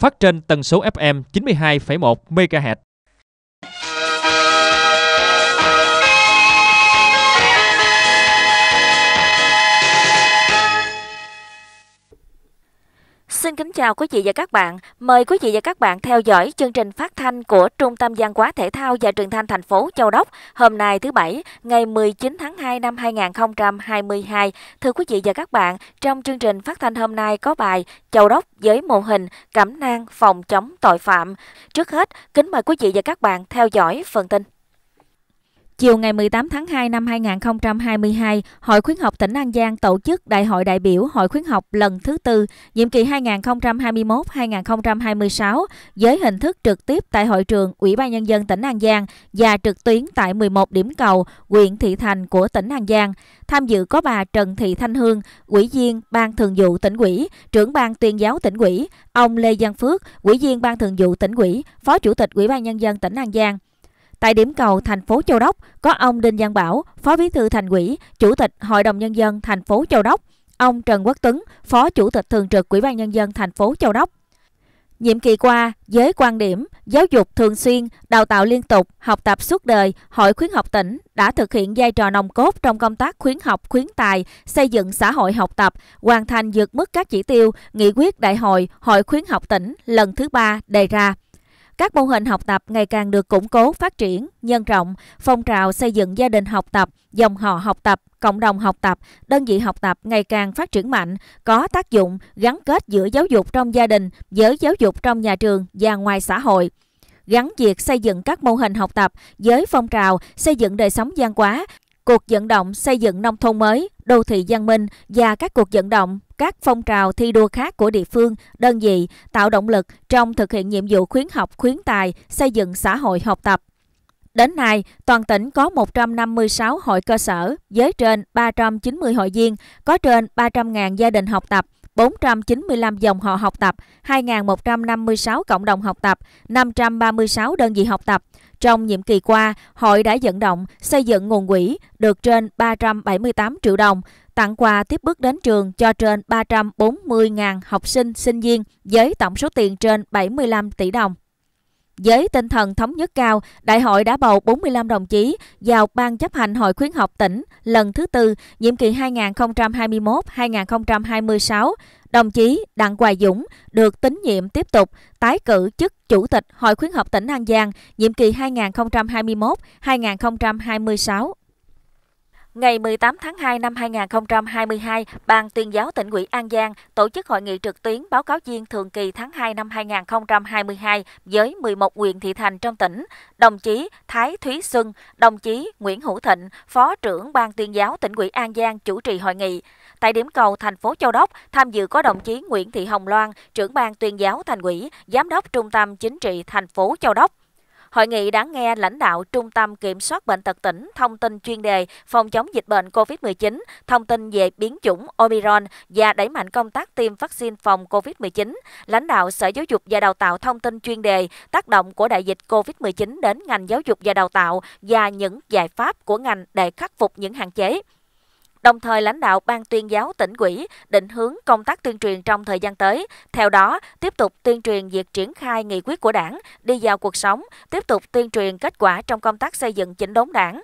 phát trên tần số FM 92,1 MHz. Xin kính chào quý vị và các bạn. Mời quý vị và các bạn theo dõi chương trình phát thanh của Trung tâm Văn hóa Thể thao và Truyền thanh thành phố Châu Đốc hôm nay thứ Bảy, ngày 19 tháng 2 năm 2022. Thưa quý vị và các bạn, trong chương trình phát thanh hôm nay có bài Châu Đốc với mô hình Cẩm nang phòng chống tội phạm. Trước hết, kính mời quý vị và các bạn theo dõi phần tin. Chiều ngày 18 tháng 2 năm 2022, Hội khuyến học tỉnh An Giang tổ chức Đại hội đại biểu Hội khuyến học lần thứ tư, nhiệm kỳ 2021-2026 với hình thức trực tiếp tại hội trường Ủy ban Nhân dân tỉnh An Giang và trực tuyến tại 11 điểm cầu, huyện thị thành của tỉnh An Giang. Tham dự có bà Trần Thị Thanh Hương, Ủy viên Ban Thường vụ tỉnh ủy, trưởng ban tuyên giáo tỉnh ủy, ông Lê Văn Phước, Ủy viên Ban Thường vụ tỉnh ủy, Phó Chủ tịch Ủy ban Nhân dân tỉnh An Giang, Tại điểm cầu thành phố Châu Đốc có ông Đinh Giang Bảo, Phó Bí thư Thành ủy, Chủ tịch Hội đồng nhân dân thành phố Châu Đốc, ông Trần Quốc Tuấn, Phó Chủ tịch thường trực Ủy ban nhân dân thành phố Châu Đốc. Nhiệm kỳ qua, với quan điểm giáo dục thường xuyên, đào tạo liên tục, học tập suốt đời, Hội khuyến học tỉnh đã thực hiện vai trò nòng cốt trong công tác khuyến học khuyến tài, xây dựng xã hội học tập, hoàn thành vượt mức các chỉ tiêu nghị quyết đại hội Hội khuyến học tỉnh lần thứ ba đề ra. Các mô hình học tập ngày càng được củng cố, phát triển, nhân rộng, phong trào xây dựng gia đình học tập, dòng họ học tập, cộng đồng học tập, đơn vị học tập ngày càng phát triển mạnh, có tác dụng gắn kết giữa giáo dục trong gia đình với giáo dục trong nhà trường và ngoài xã hội gắn việc xây dựng các mô hình học tập với phong trào xây dựng đời sống gian quá cuộc vận động xây dựng nông thôn mới, đô thị văn minh và các cuộc vận động các phong trào thi đua khác của địa phương, đơn vị, tạo động lực trong thực hiện nhiệm vụ khuyến học khuyến tài, xây dựng xã hội học tập. Đến nay, toàn tỉnh có 156 hội cơ sở với trên 390 hội viên, có trên 300.000 gia đình học tập, 495 dòng họ học tập, 2.156 cộng đồng học tập, 536 đơn vị học tập. Trong nhiệm kỳ qua, hội đã vận động xây dựng nguồn quỹ được trên 378 triệu đồng, tặng quà tiếp bước đến trường cho trên 340.000 học sinh, sinh viên với tổng số tiền trên 75 tỷ đồng. Với tinh thần thống nhất cao, đại hội đã bầu 45 đồng chí vào Ban chấp hành Hội khuyến học tỉnh lần thứ tư, nhiệm kỳ 2021-2026. Đồng chí Đặng Hoài Dũng được tín nhiệm tiếp tục tái cử chức Chủ tịch Hội khuyến học tỉnh An Giang, nhiệm kỳ 2021-2026. Ngày 18 tháng 2 năm 2022, Ban tuyên giáo tỉnh ủy An Giang tổ chức hội nghị trực tuyến báo cáo viên thường kỳ tháng 2 năm 2022 với 11 huyện thị thành trong tỉnh. Đồng chí Thái Thúy Xuân, đồng chí Nguyễn Hữu Thịnh, Phó trưởng Ban tuyên giáo tỉnh ủy An Giang chủ trì hội nghị. Tại điểm cầu thành phố Châu Đốc, tham dự có đồng chí Nguyễn Thị Hồng Loan, trưởng ban tuyên giáo thành ủy, giám đốc trung tâm chính trị thành phố Châu Đốc. Hội nghị đã nghe lãnh đạo Trung tâm Kiểm soát Bệnh tật tỉnh thông tin chuyên đề phòng chống dịch bệnh COVID-19, thông tin về biến chủng Omicron và đẩy mạnh công tác tiêm vaccine phòng COVID-19. Lãnh đạo Sở Giáo dục và Đào tạo thông tin chuyên đề tác động của đại dịch COVID-19 đến ngành giáo dục và đào tạo và những giải pháp của ngành để khắc phục những hạn chế. Đồng thời lãnh đạo Ban tuyên giáo tỉnh ủy định hướng công tác tuyên truyền trong thời gian tới. Theo đó, tiếp tục tuyên truyền việc triển khai nghị quyết của đảng, đi vào cuộc sống, tiếp tục tuyên truyền kết quả trong công tác xây dựng chỉnh đốn đảng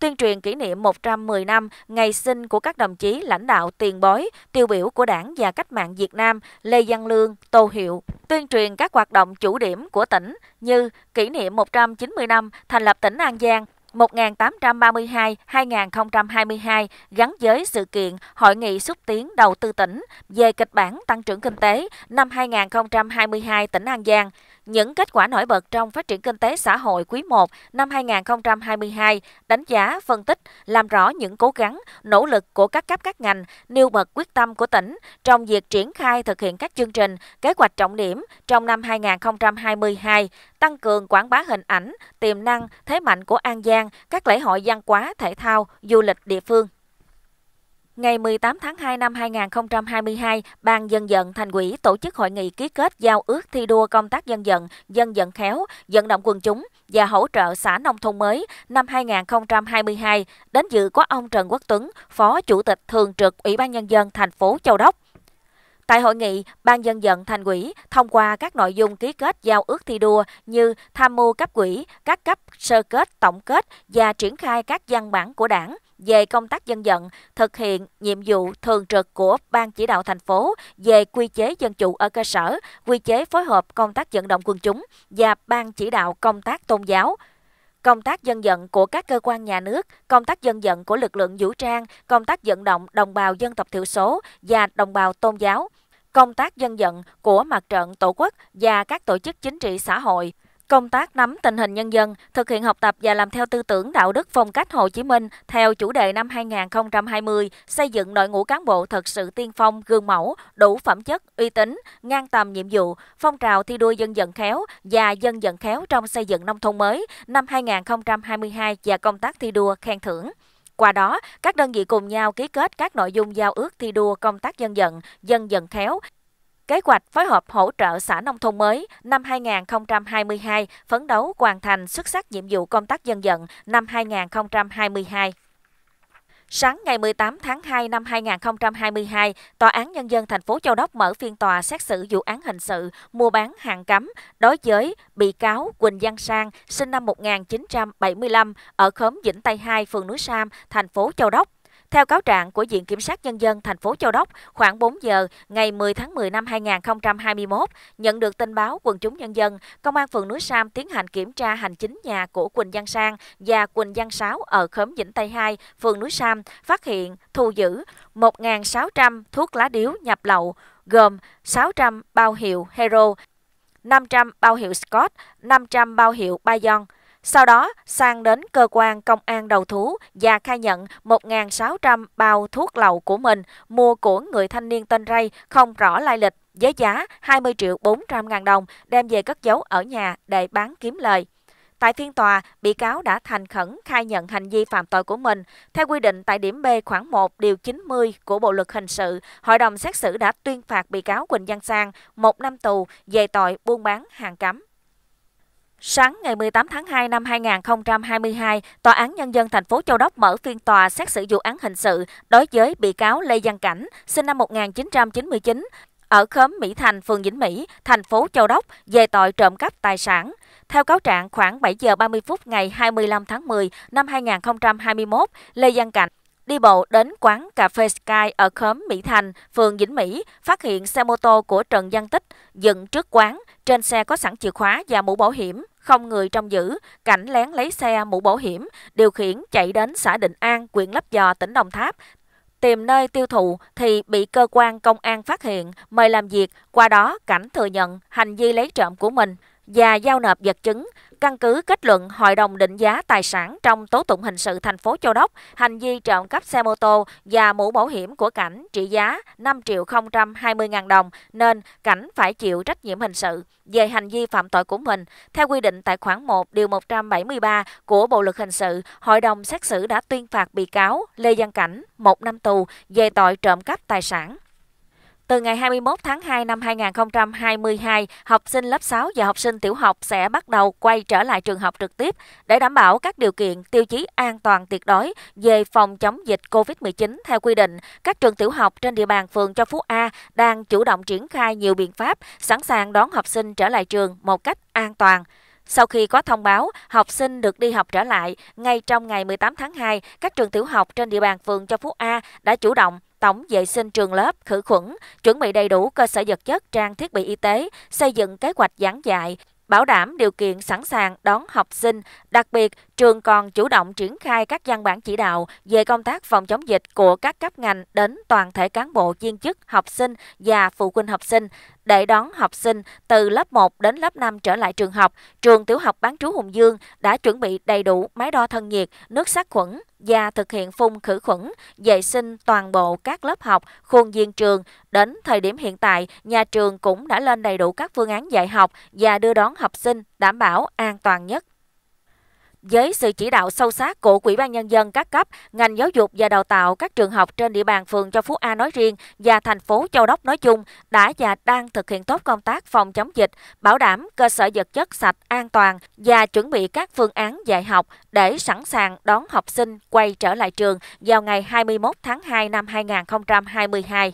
tuyên truyền kỷ niệm 110 năm ngày sinh của các đồng chí lãnh đạo tiền bối, tiêu biểu của Đảng và Cách mạng Việt Nam Lê Văn Lương, Tô Hiệu, tuyên truyền các hoạt động chủ điểm của tỉnh như kỷ niệm 190 năm thành lập tỉnh An Giang, 1832-2022 gắn với sự kiện Hội nghị xúc tiến đầu tư tỉnh về kịch bản tăng trưởng kinh tế năm 2022 tỉnh An Giang – những kết quả nổi bật trong phát triển kinh tế xã hội quý 1 năm 2022 đánh giá, phân tích, làm rõ những cố gắng, nỗ lực của các cấp các ngành, nêu bật quyết tâm của tỉnh trong việc triển khai thực hiện các chương trình, kế hoạch trọng điểm trong năm 2022, tăng cường quảng bá hình ảnh, tiềm năng, thế mạnh của An Giang, các lễ hội văn hóa, thể thao, du lịch địa phương. Ngày 18 tháng 2 năm 2022, Ban Dân vận Thành ủy tổ chức hội nghị ký kết giao ước thi đua công tác dân vận, dân vận khéo, vận động quần chúng và hỗ trợ xã nông thôn mới năm 2022. Đến dự có ông Trần Quốc Tuấn, Phó Chủ tịch Thường trực Ủy ban Nhân dân thành phố Châu Đốc. Tại hội nghị, Ban dân vận thành ủy thông qua các nội dung ký kết giao ước thi đua như tham mưu cấp quỹ, các cấp sơ kết tổng kết và triển khai các văn bản của đảng, về công tác dân vận, thực hiện nhiệm vụ thường trực của Ban chỉ đạo thành phố về quy chế dân chủ ở cơ sở, quy chế phối hợp công tác vận động quần chúng và Ban chỉ đạo công tác tôn giáo công tác dân vận của các cơ quan nhà nước, công tác dân vận của lực lượng vũ trang, công tác vận động đồng bào dân tộc thiểu số và đồng bào tôn giáo, công tác dân vận của mặt trận Tổ quốc và các tổ chức chính trị xã hội, Công tác nắm tình hình nhân dân, thực hiện học tập và làm theo tư tưởng đạo đức phong cách Hồ Chí Minh theo chủ đề năm 2020, xây dựng đội ngũ cán bộ thật sự tiên phong, gương mẫu, đủ phẩm chất, uy tín, ngang tầm nhiệm vụ, phong trào thi đua dân vận khéo và dân vận khéo trong xây dựng nông thôn mới năm 2022 và công tác thi đua khen thưởng. Qua đó, các đơn vị cùng nhau ký kết các nội dung giao ước thi đua công tác dân vận, dân vận khéo Kế hoạch phối hợp hỗ trợ xã nông thôn mới năm 2022 phấn đấu hoàn thành xuất sắc nhiệm vụ công tác dân vận năm 2022. Sáng ngày 18 tháng 2 năm 2022, Tòa án Nhân dân thành phố Châu Đốc mở phiên tòa xét xử vụ án hình sự mua bán hàng cấm đối với bị cáo Quỳnh Giang Sang, sinh năm 1975 ở khóm Vĩnh Tây 2, phường Núi Sam, thành phố Châu Đốc. Theo cáo trạng của Viện Kiểm sát Nhân dân thành phố Châu Đốc, khoảng 4 giờ ngày 10 tháng 10 năm 2021, nhận được tin báo quần chúng nhân dân, Công an phường Núi Sam tiến hành kiểm tra hành chính nhà của Quỳnh Giang Sang và Quỳnh Giang Sáu ở khóm Vĩnh Tây 2, phường Núi Sam, phát hiện thu giữ 1.600 thuốc lá điếu nhập lậu, gồm 600 bao hiệu Hero, 500 bao hiệu Scott, 500 bao hiệu Bayon, sau đó, Sang đến cơ quan công an đầu thú và khai nhận 1.600 bao thuốc lậu của mình mua của người thanh niên tên Ray không rõ lai lịch với giá 20 triệu 400 ngàn đồng đem về cất giấu ở nhà để bán kiếm lời. Tại phiên tòa, bị cáo đã thành khẩn khai nhận hành vi phạm tội của mình. Theo quy định tại điểm B khoảng 1 điều 90 của Bộ luật hình sự, hội đồng xét xử đã tuyên phạt bị cáo Quỳnh Văn Sang một năm tù về tội buôn bán hàng cấm. Sáng ngày 18 tháng 2 năm 2022, Tòa án Nhân dân thành phố Châu Đốc mở phiên tòa xét xử vụ án hình sự đối với bị cáo Lê Văn Cảnh, sinh năm 1999, ở khóm Mỹ Thành, phường Vĩnh Mỹ, thành phố Châu Đốc về tội trộm cắp tài sản. Theo cáo trạng, khoảng 7 giờ 30 phút ngày 25 tháng 10 năm 2021, Lê Văn Cảnh đi bộ đến quán cà phê Sky ở khóm Mỹ Thành, phường Vĩnh Mỹ, phát hiện xe mô tô của Trần Văn Tích dựng trước quán, trên xe có sẵn chìa khóa và mũ bảo hiểm. Không người trông giữ, cảnh lén lấy xe mũ bảo hiểm, điều khiển chạy đến xã Định An, huyện Lấp Vò, tỉnh Đồng Tháp, tìm nơi tiêu thụ thì bị cơ quan công an phát hiện, mời làm việc, qua đó Cảnh thừa nhận hành vi lấy trộm của mình và giao nộp vật chứng căn cứ kết luận Hội đồng định giá tài sản trong tố tụng hình sự thành phố Châu Đốc, hành vi trộm cắp xe mô tô và mũ bảo hiểm của Cảnh trị giá 5 triệu 020 ngàn đồng, nên Cảnh phải chịu trách nhiệm hình sự về hành vi phạm tội của mình. Theo quy định tại khoản 1 điều 173 của Bộ luật hình sự, Hội đồng xét xử đã tuyên phạt bị cáo Lê Văn Cảnh một năm tù về tội trộm cắp tài sản. Từ ngày 21 tháng 2 năm 2022, học sinh lớp 6 và học sinh tiểu học sẽ bắt đầu quay trở lại trường học trực tiếp để đảm bảo các điều kiện tiêu chí an toàn tuyệt đối về phòng chống dịch COVID-19 theo quy định. Các trường tiểu học trên địa bàn phường Châu Phú A đang chủ động triển khai nhiều biện pháp sẵn sàng đón học sinh trở lại trường một cách an toàn. Sau khi có thông báo học sinh được đi học trở lại, ngay trong ngày 18 tháng 2, các trường tiểu học trên địa bàn phường Châu Phú A đã chủ động tổng vệ sinh trường lớp, khử khuẩn, chuẩn bị đầy đủ cơ sở vật chất, trang thiết bị y tế, xây dựng kế hoạch giảng dạy, bảo đảm điều kiện sẵn sàng đón học sinh. Đặc biệt, trường còn chủ động triển khai các văn bản chỉ đạo về công tác phòng chống dịch của các cấp ngành đến toàn thể cán bộ viên chức, học sinh và phụ huynh học sinh, để đón học sinh từ lớp 1 đến lớp 5 trở lại trường học, trường tiểu học bán trú Hùng Dương đã chuẩn bị đầy đủ máy đo thân nhiệt, nước sát khuẩn và thực hiện phun khử khuẩn, vệ sinh toàn bộ các lớp học, khuôn viên trường. Đến thời điểm hiện tại, nhà trường cũng đã lên đầy đủ các phương án dạy học và đưa đón học sinh đảm bảo an toàn nhất. Với sự chỉ đạo sâu sát của Quỹ ban Nhân dân các cấp, ngành giáo dục và đào tạo các trường học trên địa bàn phường Châu Phú A nói riêng và thành phố Châu Đốc nói chung đã và đang thực hiện tốt công tác phòng chống dịch, bảo đảm cơ sở vật chất sạch, an toàn và chuẩn bị các phương án dạy học để sẵn sàng đón học sinh quay trở lại trường vào ngày 21 tháng 2 năm 2022.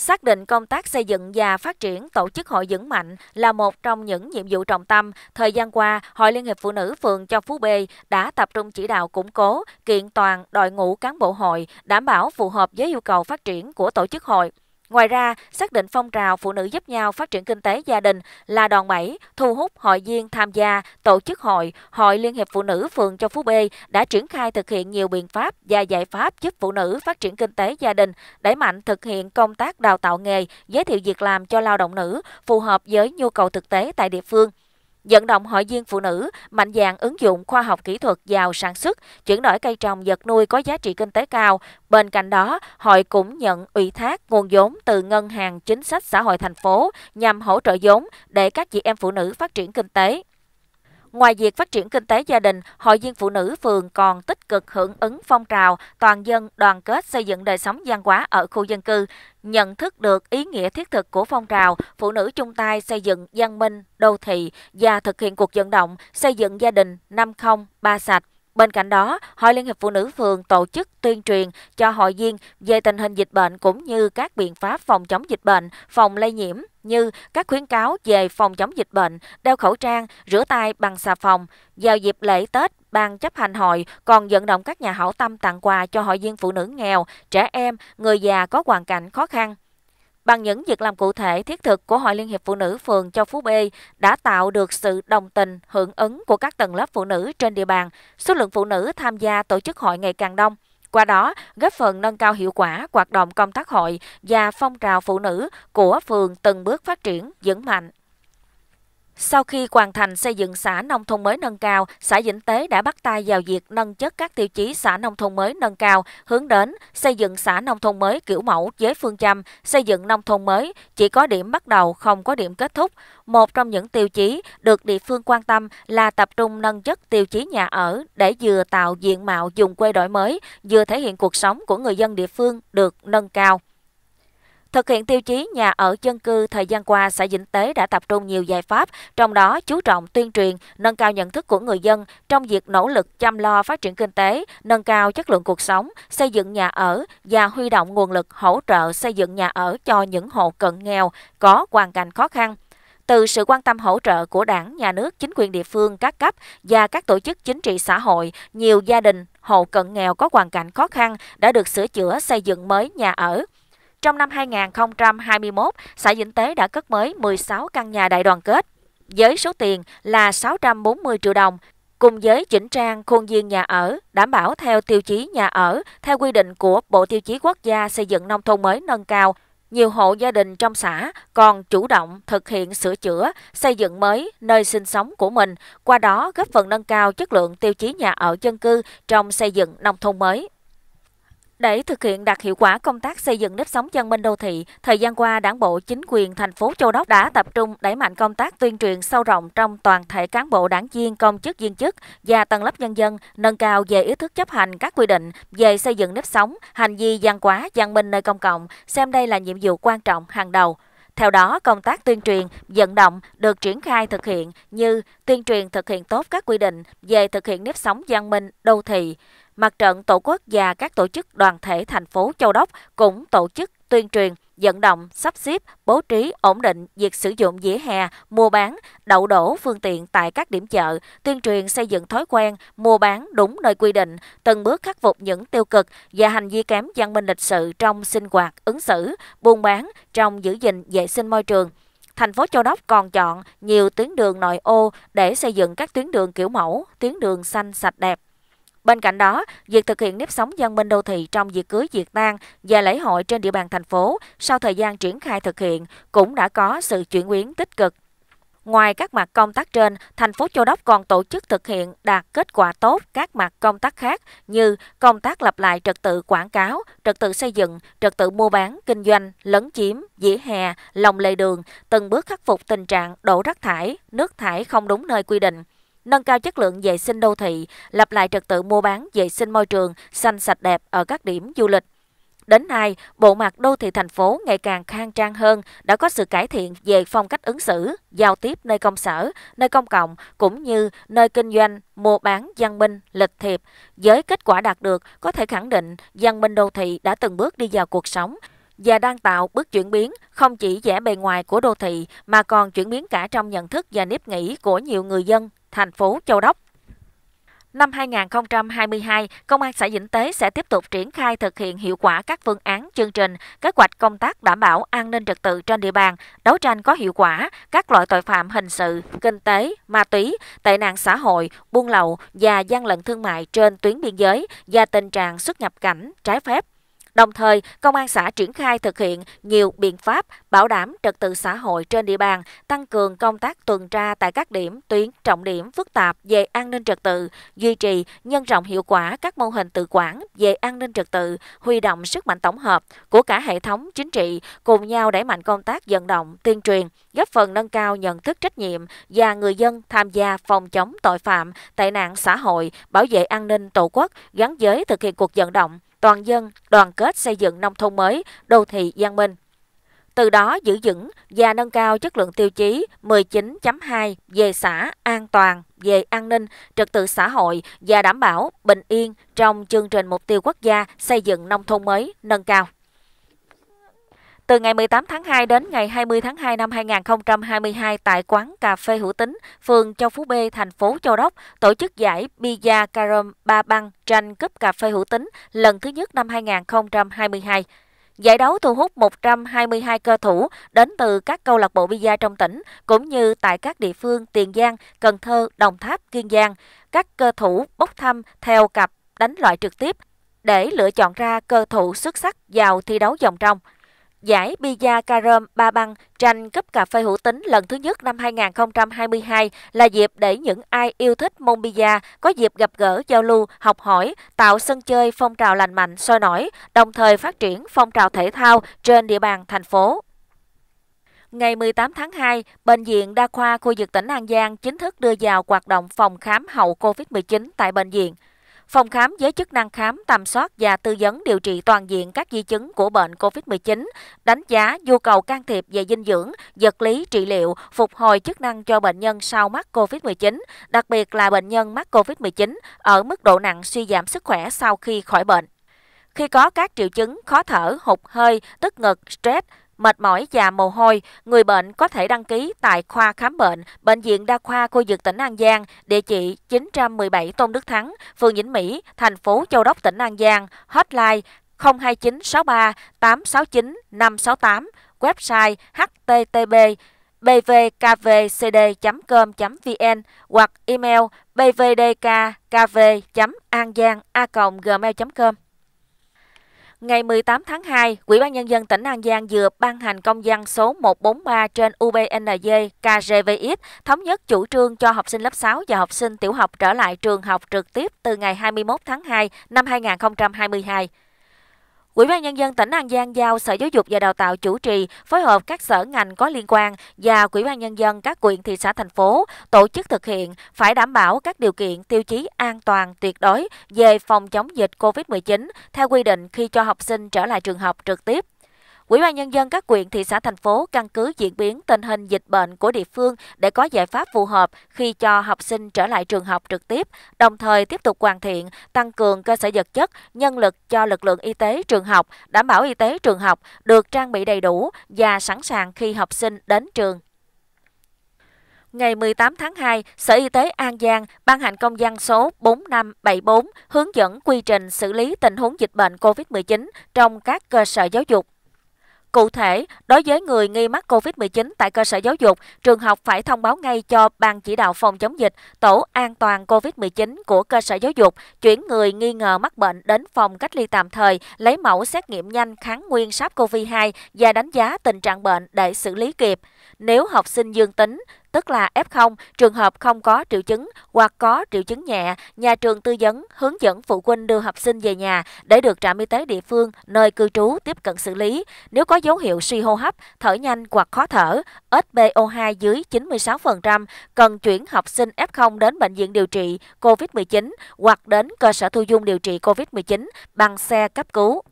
Xác định công tác xây dựng và phát triển tổ chức hội vững mạnh là một trong những nhiệm vụ trọng tâm, thời gian qua, Hội Liên hiệp Phụ nữ phường Châu Phú B đã tập trung chỉ đạo củng cố, kiện toàn đội ngũ cán bộ hội, đảm bảo phù hợp với yêu cầu phát triển của tổ chức hội. Ngoài ra, xác định phong trào phụ nữ giúp nhau phát triển kinh tế gia đình là đòn bẩy thu hút hội viên tham gia tổ chức hội, Hội Liên hiệp Phụ nữ phường Châu Phú B đã triển khai thực hiện nhiều biện pháp và giải pháp giúp phụ nữ phát triển kinh tế gia đình, đẩy mạnh thực hiện công tác đào tạo nghề, giới thiệu việc làm cho lao động nữ phù hợp với nhu cầu thực tế tại địa phương dẫn động hội viên phụ nữ mạnh dạn ứng dụng khoa học kỹ thuật vào sản xuất, chuyển đổi cây trồng vật nuôi có giá trị kinh tế cao. Bên cạnh đó, hội cũng nhận ủy thác nguồn vốn từ Ngân hàng Chính sách Xã hội thành phố nhằm hỗ trợ vốn để các chị em phụ nữ phát triển kinh tế. Ngoài việc phát triển kinh tế gia đình, Hội viên Phụ nữ phường còn tích cực hưởng ứng phong trào toàn dân đoàn kết xây dựng đời sống văn hóa ở khu dân cư. Nhận thức được ý nghĩa thiết thực của phong trào, phụ nữ chung tay xây dựng văn minh, đô thị và thực hiện cuộc vận động xây dựng gia đình năm không ba sạch. Bên cạnh đó, Hội Liên hiệp Phụ nữ phường tổ chức tuyên truyền cho hội viên về tình hình dịch bệnh cũng như các biện pháp phòng chống dịch bệnh, phòng lây nhiễm, như các khuyến cáo về phòng chống dịch bệnh, đeo khẩu trang, rửa tay bằng xà phòng. Vào dịp lễ Tết, Ban chấp hành hội còn vận động các nhà hảo tâm tặng quà cho hội viên phụ nữ nghèo, trẻ em, người già có hoàn cảnh khó khăn. Bằng những việc làm cụ thể thiết thực của Hội Liên hiệp Phụ nữ phường Châu Phú B đã tạo được sự đồng tình, hưởng ứng của các tầng lớp phụ nữ trên địa bàn. Số lượng phụ nữ tham gia tổ chức hội ngày càng đông. Qua đó, góp phần nâng cao hiệu quả hoạt động công tác hội và phong trào phụ nữ của phường từng bước phát triển vững mạnh. Sau khi hoàn thành xây dựng xã nông thôn mới nâng cao, xã Vĩnh Tế đã bắt tay vào việc nâng chất các tiêu chí xã nông thôn mới nâng cao, hướng đến xây dựng xã nông thôn mới kiểu mẫu với phương châm xây dựng nông thôn mới chỉ có điểm bắt đầu không có điểm kết thúc. Một trong những tiêu chí được địa phương quan tâm là tập trung nâng chất tiêu chí nhà ở để vừa tạo diện mạo dùng quê đổi mới, vừa thể hiện cuộc sống của người dân địa phương được nâng cao. Thực hiện tiêu chí nhà ở dân cư, thời gian qua, xã Vĩnh Tế đã tập trung nhiều giải pháp, trong đó chú trọng tuyên truyền, nâng cao nhận thức của người dân trong việc nỗ lực chăm lo phát triển kinh tế, nâng cao chất lượng cuộc sống, xây dựng nhà ở và huy động nguồn lực hỗ trợ xây dựng nhà ở cho những hộ cận nghèo có hoàn cảnh khó khăn từ sự quan tâm hỗ trợ của đảng, nhà nước, chính quyền địa phương các cấp và các tổ chức chính trị xã hội, nhiều gia đình, hộ cận nghèo có hoàn cảnh khó khăn đã được sửa chữa xây dựng mới nhà ở. Trong năm 2021, xã Vĩnh Tế đã cất mới 16 căn nhà đại đoàn kết với số tiền là 640 triệu đồng, cùng với chỉnh trang khuôn viên nhà ở, đảm bảo theo tiêu chí nhà ở, theo quy định của Bộ Tiêu chí Quốc gia xây dựng nông thôn mới nâng cao. Nhiều hộ gia đình trong xã còn chủ động thực hiện sửa chữa, xây dựng mới nơi sinh sống của mình, qua đó góp phần nâng cao chất lượng tiêu chí nhà ở dân cư trong xây dựng nông thôn mới. Để thực hiện đạt hiệu quả công tác xây dựng nếp sống văn minh đô thị, thời gian qua đảng bộ chính quyền thành phố Châu Đốc đã tập trung đẩy mạnh công tác tuyên truyền sâu rộng trong toàn thể cán bộ đảng viên, công chức viên chức và tầng lớp nhân dân nâng cao về ý thức chấp hành các quy định về xây dựng nếp sống, hành vi văn hóa, văn minh nơi công cộng, xem đây là nhiệm vụ quan trọng hàng đầu. Theo đó, công tác tuyên truyền, vận động được triển khai thực hiện như tuyên truyền thực hiện tốt các quy định về thực hiện nếp sống văn minh đô thị, Mặt trận Tổ quốc và các tổ chức đoàn thể thành phố Châu Đốc cũng tổ chức tuyên truyền, vận động, sắp xếp, bố trí ổn định việc sử dụng dĩa hè, mua bán, đậu đổ phương tiện tại các điểm chợ, tuyên truyền xây dựng thói quen mua bán đúng nơi quy định, từng bước khắc phục những tiêu cực và hành vi kém văn minh lịch sự trong sinh hoạt, ứng xử, buôn bán, trong giữ gìn vệ sinh môi trường thành phố Châu Đốc còn chọn nhiều tuyến đường nội ô để xây dựng các tuyến đường kiểu mẫu, tuyến đường xanh sạch đẹp. Bên cạnh đó, việc thực hiện nếp sống văn minh đô thị trong việc cưới diệt tang và lễ hội trên địa bàn thành phố sau thời gian triển khai thực hiện cũng đã có sự chuyển biến tích cực. Ngoài các mặt công tác trên, thành phố Châu Đốc còn tổ chức thực hiện đạt kết quả tốt các mặt công tác khác như công tác lập lại trật tự quảng cáo, trật tự xây dựng, trật tự mua bán, kinh doanh, lấn chiếm, dĩa hè, lòng lề đường, từng bước khắc phục tình trạng đổ rác thải, nước thải không đúng nơi quy định nâng cao chất lượng vệ sinh đô thị, lập lại trật tự mua bán, vệ sinh môi trường, xanh sạch đẹp ở các điểm du lịch. Đến nay, bộ mặt đô thị thành phố ngày càng khang trang hơn, đã có sự cải thiện về phong cách ứng xử, giao tiếp nơi công sở, nơi công cộng cũng như nơi kinh doanh, mua bán văn minh, lịch thiệp. Với kết quả đạt được, có thể khẳng định văn minh đô thị đã từng bước đi vào cuộc sống và đang tạo bước chuyển biến không chỉ vẻ bề ngoài của đô thị mà còn chuyển biến cả trong nhận thức và nếp nghĩ của nhiều người dân thành phố Châu Đốc. Năm 2022, Công an xã Vĩnh Tế sẽ tiếp tục triển khai thực hiện hiệu quả các phương án, chương trình, kế hoạch công tác đảm bảo an ninh trật tự trên địa bàn, đấu tranh có hiệu quả các loại tội phạm hình sự, kinh tế, ma túy, tệ nạn xã hội, buôn lậu và gian lận thương mại trên tuyến biên giới và tình trạng xuất nhập cảnh trái phép Đồng thời, công an xã triển khai thực hiện nhiều biện pháp bảo đảm trật tự xã hội trên địa bàn, tăng cường công tác tuần tra tại các điểm tuyến trọng điểm phức tạp về an ninh trật tự, duy trì nhân rộng hiệu quả các mô hình tự quản về an ninh trật tự, huy động sức mạnh tổng hợp của cả hệ thống chính trị cùng nhau đẩy mạnh công tác vận động, tuyên truyền, góp phần nâng cao nhận thức trách nhiệm và người dân tham gia phòng chống tội phạm, tệ nạn xã hội, bảo vệ an ninh tổ quốc gắn với thực hiện cuộc vận động toàn dân đoàn kết xây dựng nông thôn mới, đô thị văn minh. Từ đó giữ vững và nâng cao chất lượng tiêu chí 19.2 về xã an toàn, về an ninh, trật tự xã hội và đảm bảo bình yên trong chương trình mục tiêu quốc gia xây dựng nông thôn mới nâng cao. Từ ngày 18 tháng 2 đến ngày 20 tháng 2 năm 2022 tại quán cà phê Hữu Tính, phường Châu Phú B, thành phố Châu Đốc, tổ chức giải Bia Carom Ba Băng tranh cúp cà phê Hữu Tính lần thứ nhất năm 2022. Giải đấu thu hút 122 cơ thủ đến từ các câu lạc bộ bida trong tỉnh cũng như tại các địa phương Tiền Giang, Cần Thơ, Đồng Tháp, Kiên Giang. Các cơ thủ bốc thăm theo cặp đánh loại trực tiếp để lựa chọn ra cơ thủ xuất sắc vào thi đấu vòng trong. Giải Bia Carom Ba Băng tranh cấp cà phê hữu tính lần thứ nhất năm 2022 là dịp để những ai yêu thích môn bia có dịp gặp gỡ, giao lưu, học hỏi, tạo sân chơi phong trào lành mạnh, sôi nổi, đồng thời phát triển phong trào thể thao trên địa bàn thành phố. Ngày 18 tháng 2, Bệnh viện Đa khoa khu vực tỉnh An Giang chính thức đưa vào hoạt động phòng khám hậu COVID-19 tại bệnh viện – Phòng khám với chức năng khám, tầm soát và tư vấn điều trị toàn diện các di chứng của bệnh COVID-19, đánh giá nhu cầu can thiệp về dinh dưỡng, vật lý, trị liệu, phục hồi chức năng cho bệnh nhân sau mắc COVID-19, đặc biệt là bệnh nhân mắc COVID-19 ở mức độ nặng suy giảm sức khỏe sau khi khỏi bệnh. Khi có các triệu chứng khó thở, hụt hơi, tức ngực, stress, mệt mỏi và mồ hôi, người bệnh có thể đăng ký tại khoa khám bệnh Bệnh viện Đa khoa Khu vực tỉnh An Giang, địa chỉ 917 Tôn Đức Thắng, phường Vĩnh Mỹ, thành phố Châu Đốc, tỉnh An Giang, hotline 02963 869 568, website http bvkvcd.com.vn hoặc email bvdkkv.angiang.gmail.com. Ngày 18 tháng 2, Ủy ban Nhân dân tỉnh An Giang vừa ban hành công văn số 143 trên UBND KGVX thống nhất chủ trương cho học sinh lớp 6 và học sinh tiểu học trở lại trường học trực tiếp từ ngày 21 tháng 2 năm 2022. Ủy ban Nhân dân tỉnh An Giang giao Sở Giáo dục và Đào tạo chủ trì, phối hợp các sở ngành có liên quan và Ủy ban Nhân dân các quyện thị xã thành phố tổ chức thực hiện phải đảm bảo các điều kiện tiêu chí an toàn tuyệt đối về phòng chống dịch COVID-19 theo quy định khi cho học sinh trở lại trường học trực tiếp. Ủy ban nhân dân các quyện, thị xã, thành phố căn cứ diễn biến tình hình dịch bệnh của địa phương để có giải pháp phù hợp khi cho học sinh trở lại trường học trực tiếp, đồng thời tiếp tục hoàn thiện, tăng cường cơ sở vật chất, nhân lực cho lực lượng y tế trường học, đảm bảo y tế trường học được trang bị đầy đủ và sẵn sàng khi học sinh đến trường. Ngày 18 tháng 2, Sở Y tế An Giang ban hành công văn số 4574 hướng dẫn quy trình xử lý tình huống dịch bệnh COVID-19 trong các cơ sở giáo dục Cụ thể, đối với người nghi mắc COVID-19 tại cơ sở giáo dục, trường học phải thông báo ngay cho Ban chỉ đạo phòng chống dịch, tổ an toàn COVID-19 của cơ sở giáo dục, chuyển người nghi ngờ mắc bệnh đến phòng cách ly tạm thời, lấy mẫu xét nghiệm nhanh kháng nguyên SARS-CoV-2 và đánh giá tình trạng bệnh để xử lý kịp. Nếu học sinh dương tính, tức là F0, trường hợp không có triệu chứng hoặc có triệu chứng nhẹ, nhà trường tư vấn hướng dẫn phụ huynh đưa học sinh về nhà để được trạm y tế địa phương nơi cư trú tiếp cận xử lý. Nếu có dấu hiệu suy hô hấp, thở nhanh hoặc khó thở, SpO2 dưới 96%, cần chuyển học sinh F0 đến bệnh viện điều trị COVID-19 hoặc đến cơ sở thu dung điều trị COVID-19 bằng xe cấp cứu.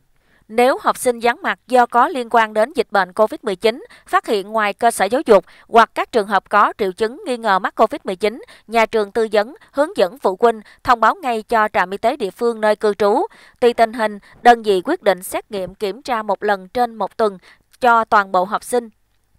Nếu học sinh gián mặt do có liên quan đến dịch bệnh COVID-19, phát hiện ngoài cơ sở giáo dục hoặc các trường hợp có triệu chứng nghi ngờ mắc COVID-19, nhà trường tư vấn, hướng dẫn phụ huynh thông báo ngay cho trạm y tế địa phương nơi cư trú. Tùy tình hình, đơn vị quyết định xét nghiệm kiểm tra một lần trên một tuần cho toàn bộ học sinh.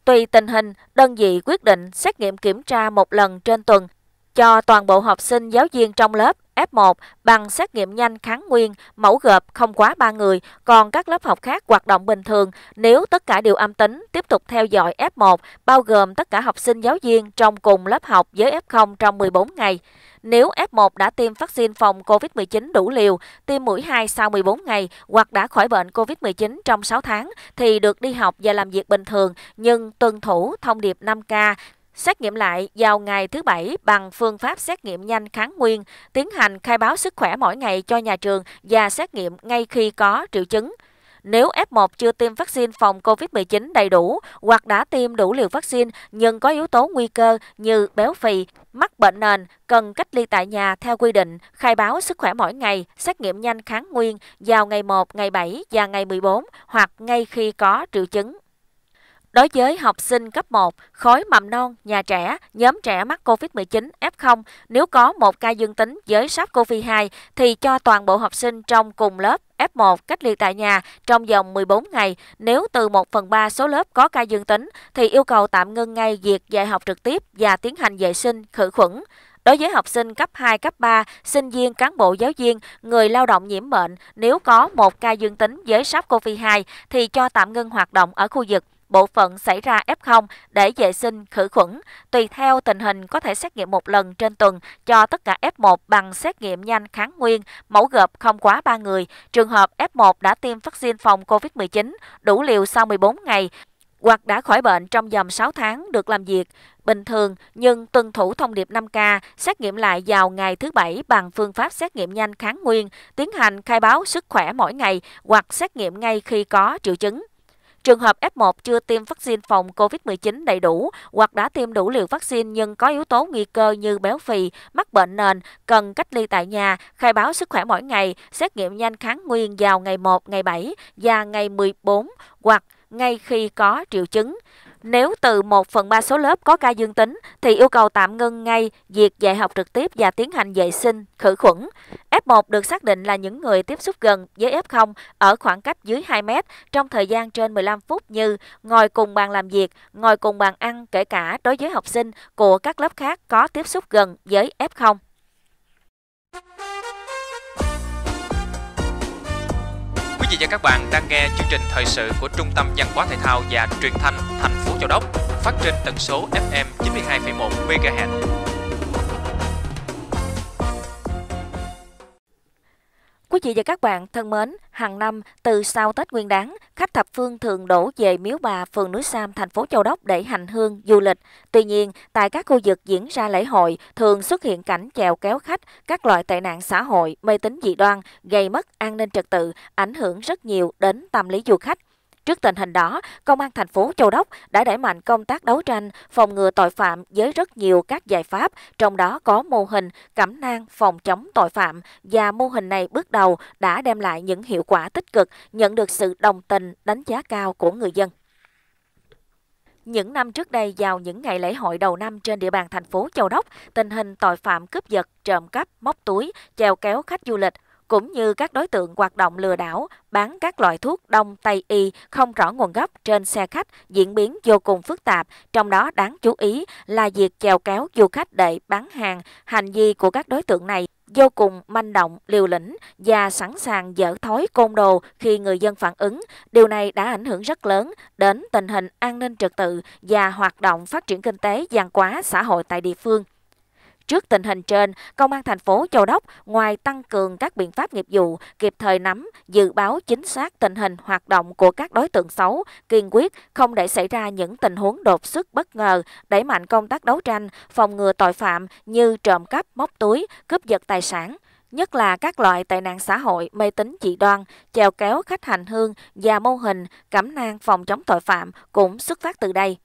Tùy tình hình, đơn vị quyết định xét nghiệm kiểm tra một lần trên tuần cho toàn bộ học sinh giáo viên trong lớp F1 bằng xét nghiệm nhanh kháng nguyên, mẫu gộp không quá 3 người, còn các lớp học khác hoạt động bình thường nếu tất cả đều âm tính, tiếp tục theo dõi F1 bao gồm tất cả học sinh giáo viên trong cùng lớp học với F0 trong 14 ngày. Nếu F1 đã tiêm vaccine phòng COVID-19 đủ liều, tiêm mũi 2 sau 14 ngày hoặc đã khỏi bệnh COVID-19 trong 6 tháng thì được đi học và làm việc bình thường nhưng tuân thủ thông điệp 5K Xét nghiệm lại vào ngày thứ Bảy bằng phương pháp xét nghiệm nhanh kháng nguyên, tiến hành khai báo sức khỏe mỗi ngày cho nhà trường và xét nghiệm ngay khi có triệu chứng. Nếu F1 chưa tiêm vaccine phòng COVID-19 đầy đủ hoặc đã tiêm đủ liều vaccine nhưng có yếu tố nguy cơ như béo phì, mắc bệnh nền, cần cách ly tại nhà theo quy định, khai báo sức khỏe mỗi ngày, xét nghiệm nhanh kháng nguyên vào ngày 1, ngày 7 và ngày 14 hoặc ngay khi có triệu chứng. Đối với học sinh cấp 1, khối mầm non, nhà trẻ, nhóm trẻ mắc COVID-19 F0, nếu có một ca dương tính với SARS-CoV-2 thì cho toàn bộ học sinh trong cùng lớp F1 cách ly tại nhà trong vòng 14 ngày. Nếu từ 1 phần 3 số lớp có ca dương tính thì yêu cầu tạm ngưng ngay việc dạy học trực tiếp và tiến hành vệ sinh, khử khuẩn. Đối với học sinh cấp 2, cấp 3, sinh viên, cán bộ giáo viên, người lao động nhiễm bệnh, nếu có một ca dương tính với SARS-CoV-2 thì cho tạm ngưng hoạt động ở khu vực bộ phận xảy ra F0 để vệ sinh khử khuẩn. Tùy theo tình hình có thể xét nghiệm một lần trên tuần cho tất cả F1 bằng xét nghiệm nhanh kháng nguyên, mẫu gộp không quá 3 người. Trường hợp F1 đã tiêm vaccine phòng COVID-19 đủ liều sau 14 ngày hoặc đã khỏi bệnh trong vòng 6 tháng được làm việc bình thường nhưng tuân thủ thông điệp 5K, xét nghiệm lại vào ngày thứ Bảy bằng phương pháp xét nghiệm nhanh kháng nguyên, tiến hành khai báo sức khỏe mỗi ngày hoặc xét nghiệm ngay khi có triệu chứng. Trường hợp F1 chưa tiêm vaccine phòng COVID-19 đầy đủ hoặc đã tiêm đủ liều vaccine nhưng có yếu tố nguy cơ như béo phì, mắc bệnh nền, cần cách ly tại nhà, khai báo sức khỏe mỗi ngày, xét nghiệm nhanh kháng nguyên vào ngày 1, ngày 7 và ngày 14 hoặc ngay khi có triệu chứng. Nếu từ 1 phần 3 số lớp có ca dương tính thì yêu cầu tạm ngưng ngay việc dạy học trực tiếp và tiến hành vệ sinh, khử khuẩn. F1 được xác định là những người tiếp xúc gần với F0 ở khoảng cách dưới 2 mét trong thời gian trên 15 phút như ngồi cùng bàn làm việc, ngồi cùng bàn ăn kể cả đối với học sinh của các lớp khác có tiếp xúc gần với F0. Quý vị và các bạn đang nghe chương trình thời sự của Trung tâm Văn hóa Thể thao và Truyền thanh Thành Châu Đốc phát trên tần số FM 92,1 MHz. Quý vị và các bạn thân mến, hàng năm từ sau Tết Nguyên đán, khách thập phương thường đổ về Miếu Bà, phường Núi Sam, thành phố Châu Đốc để hành hương, du lịch. Tuy nhiên, tại các khu vực diễn ra lễ hội thường xuất hiện cảnh chèo kéo khách, các loại tệ nạn xã hội, mê tín dị đoan, gây mất an ninh trật tự, ảnh hưởng rất nhiều đến tâm lý du khách. Trước tình hình đó, Công an thành phố Châu Đốc đã đẩy mạnh công tác đấu tranh phòng ngừa tội phạm với rất nhiều các giải pháp, trong đó có mô hình cẩm nang phòng chống tội phạm và mô hình này bước đầu đã đem lại những hiệu quả tích cực, nhận được sự đồng tình, đánh giá cao của người dân. Những năm trước đây, vào những ngày lễ hội đầu năm trên địa bàn thành phố Châu Đốc, tình hình tội phạm cướp giật, trộm cắp, móc túi, chèo kéo khách du lịch cũng như các đối tượng hoạt động lừa đảo bán các loại thuốc đông tây y không rõ nguồn gốc trên xe khách diễn biến vô cùng phức tạp, trong đó đáng chú ý là việc chèo kéo du khách để bán hàng, hành vi của các đối tượng này vô cùng manh động, liều lĩnh và sẵn sàng dở thói côn đồ khi người dân phản ứng. Điều này đã ảnh hưởng rất lớn đến tình hình an ninh trật tự và hoạt động phát triển kinh tế văn hóa xã hội tại địa phương. Trước tình hình trên, Công an thành phố Châu Đốc ngoài tăng cường các biện pháp nghiệp vụ, kịp thời nắm, dự báo chính xác tình hình hoạt động của các đối tượng xấu, kiên quyết không để xảy ra những tình huống đột xuất bất ngờ, đẩy mạnh công tác đấu tranh, phòng ngừa tội phạm như trộm cắp, móc túi, cướp giật tài sản, nhất là các loại tệ nạn xã hội, mê tín dị đoan, chèo kéo khách hành hương và mô hình cẩm nang phòng chống tội phạm cũng xuất phát từ đây.